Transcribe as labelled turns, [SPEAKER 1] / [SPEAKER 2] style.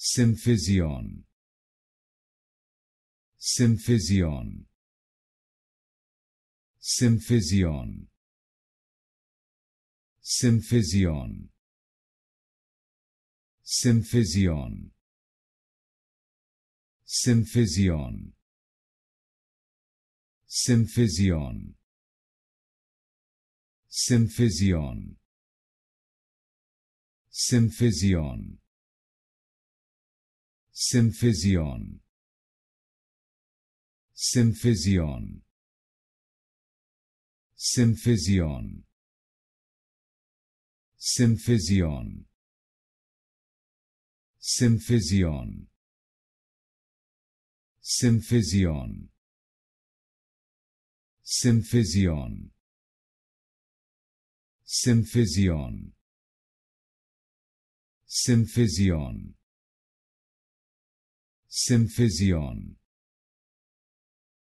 [SPEAKER 1] Symphysion. Symphysion. Symphysion. Symphysion. Symphysion. Symphysion. Symphysion. Symphysion. Symphysion. Symphision Symphision Symphision Symphision Symphision Symphision Symphision Symphision Symphysision.